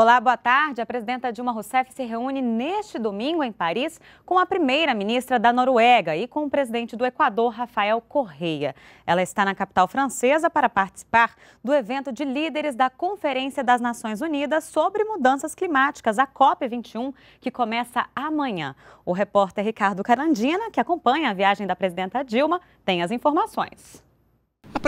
Olá, boa tarde. A presidenta Dilma Rousseff se reúne neste domingo em Paris com a primeira-ministra da Noruega e com o presidente do Equador, Rafael Correia. Ela está na capital francesa para participar do evento de líderes da Conferência das Nações Unidas sobre Mudanças Climáticas, a COP21, que começa amanhã. O repórter Ricardo Carandina, que acompanha a viagem da presidenta Dilma, tem as informações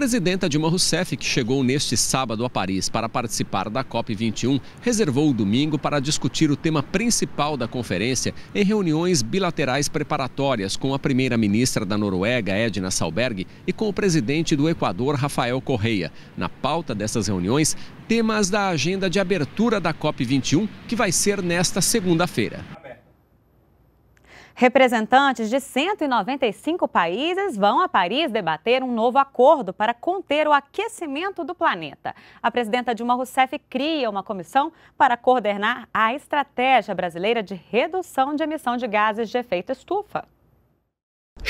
presidenta Dilma Rousseff, que chegou neste sábado a Paris para participar da COP21, reservou o domingo para discutir o tema principal da conferência em reuniões bilaterais preparatórias com a primeira-ministra da Noruega, Edna Salberg, e com o presidente do Equador, Rafael Correia. Na pauta dessas reuniões, temas da agenda de abertura da COP21, que vai ser nesta segunda-feira. Representantes de 195 países vão a Paris debater um novo acordo para conter o aquecimento do planeta. A presidenta Dilma Rousseff cria uma comissão para coordenar a estratégia brasileira de redução de emissão de gases de efeito estufa.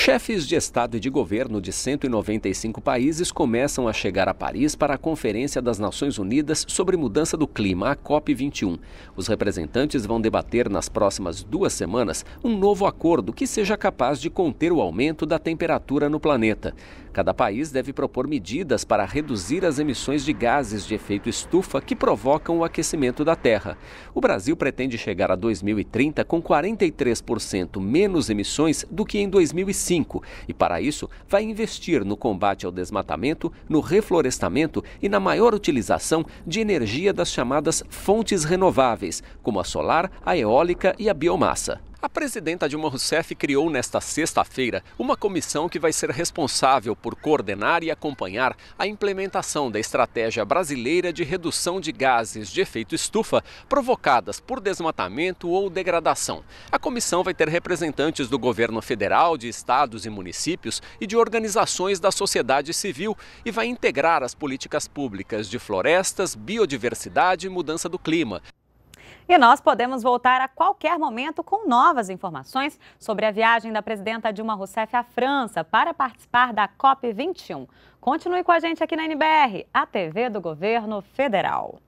Chefes de Estado e de governo de 195 países começam a chegar a Paris para a Conferência das Nações Unidas sobre Mudança do Clima, a COP21. Os representantes vão debater nas próximas duas semanas um novo acordo que seja capaz de conter o aumento da temperatura no planeta. Cada país deve propor medidas para reduzir as emissões de gases de efeito estufa que provocam o aquecimento da Terra. O Brasil pretende chegar a 2030 com 43% menos emissões do que em 2005 e, para isso, vai investir no combate ao desmatamento, no reflorestamento e na maior utilização de energia das chamadas fontes renováveis, como a solar, a eólica e a biomassa. A presidenta Dilma Rousseff criou nesta sexta-feira uma comissão que vai ser responsável por coordenar e acompanhar a implementação da estratégia brasileira de redução de gases de efeito estufa provocadas por desmatamento ou degradação. A comissão vai ter representantes do governo federal, de estados e municípios e de organizações da sociedade civil e vai integrar as políticas públicas de florestas, biodiversidade e mudança do clima. E nós podemos voltar a qualquer momento com novas informações sobre a viagem da presidenta Dilma Rousseff à França para participar da COP21. Continue com a gente aqui na NBR, a TV do Governo Federal.